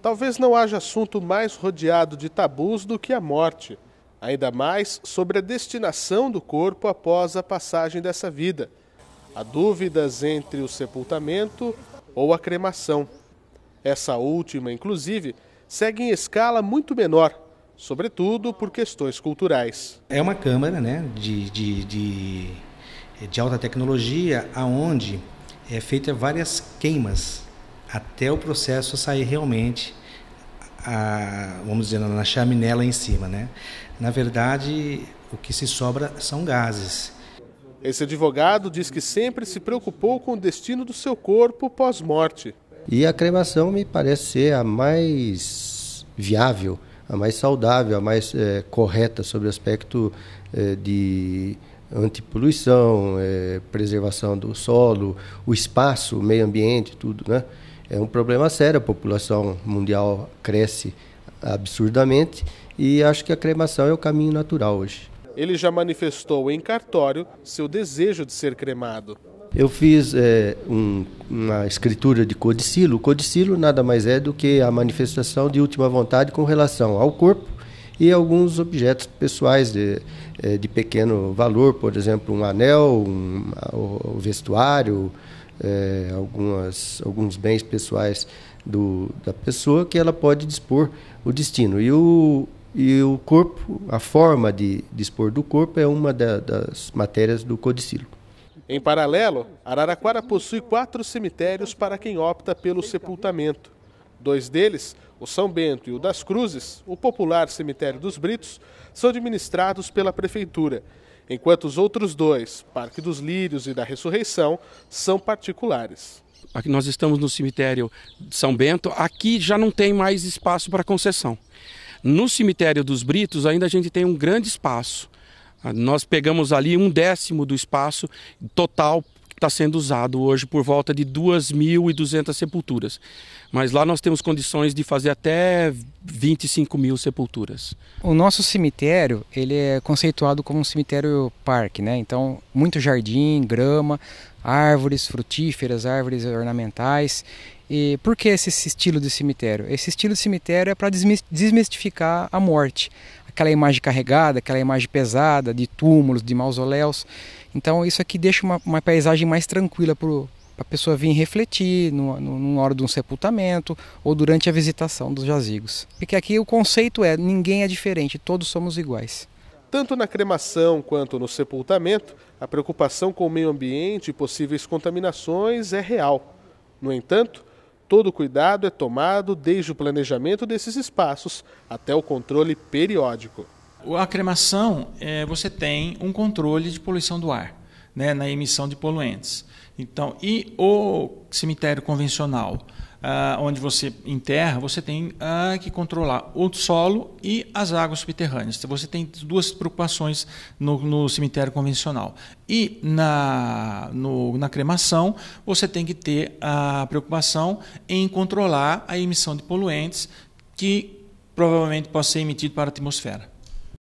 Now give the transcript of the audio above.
Talvez não haja assunto mais rodeado de tabus do que a morte, ainda mais sobre a destinação do corpo após a passagem dessa vida. Há dúvidas entre o sepultamento ou a cremação. Essa última, inclusive, segue em escala muito menor, sobretudo por questões culturais. É uma câmara né, de, de, de, de alta tecnologia, aonde é feita várias queimas até o processo sair realmente, a, vamos dizer, na chaminé lá em cima. Né? Na verdade, o que se sobra são gases. Esse advogado diz que sempre se preocupou com o destino do seu corpo pós-morte. E a cremação me parece ser a mais viável, a mais saudável, a mais é, correta sobre o aspecto é, de antipoluição, é, preservação do solo, o espaço, o meio ambiente, tudo, né? é um problema sério. A população mundial cresce absurdamente e acho que a cremação é o caminho natural hoje. Ele já manifestou em cartório seu desejo de ser cremado. Eu fiz é, um, uma escritura de codicilo. O codicilo nada mais é do que a manifestação de última vontade com relação ao corpo e alguns objetos pessoais de, é, de pequeno valor, por exemplo, um anel, um, um vestuário, é, algumas, alguns bens pessoais do, da pessoa que ela pode dispor o destino. E o, e o corpo, a forma de dispor do corpo é uma da, das matérias do codicilo. Em paralelo, Araraquara possui quatro cemitérios para quem opta pelo sepultamento. Dois deles, o São Bento e o das Cruzes, o popular cemitério dos Britos, são administrados pela prefeitura enquanto os outros dois, Parque dos Lírios e da Ressurreição, são particulares. Aqui nós estamos no cemitério de São Bento, aqui já não tem mais espaço para concessão. No cemitério dos Britos ainda a gente tem um grande espaço. Nós pegamos ali um décimo do espaço total está sendo usado hoje por volta de 2.200 sepulturas. Mas lá nós temos condições de fazer até 25 mil sepulturas. O nosso cemitério ele é conceituado como um cemitério parque, né? Então muito jardim, grama árvores frutíferas, árvores ornamentais. E por que esse, esse estilo de cemitério? Esse estilo de cemitério é para desmistificar a morte, aquela imagem carregada, aquela imagem pesada de túmulos, de mausoléus. Então isso aqui deixa uma, uma paisagem mais tranquila para a pessoa vir refletir no numa, hora de um sepultamento ou durante a visitação dos jazigos. Porque aqui o conceito é ninguém é diferente, todos somos iguais. Tanto na cremação quanto no sepultamento, a preocupação com o meio ambiente e possíveis contaminações é real. No entanto, todo cuidado é tomado desde o planejamento desses espaços até o controle periódico. A cremação, é, você tem um controle de poluição do ar, né, na emissão de poluentes. Então, e o cemitério convencional? ah, onde você enterra, você tem ah, que controlar o solo e as águas subterrâneas. Você tem duas preocupações no, no cemitério convencional. E na, no, na cremação, você tem que ter a preocupação em controlar a emissão de poluentes que provavelmente possa ser emitido para a atmosfera.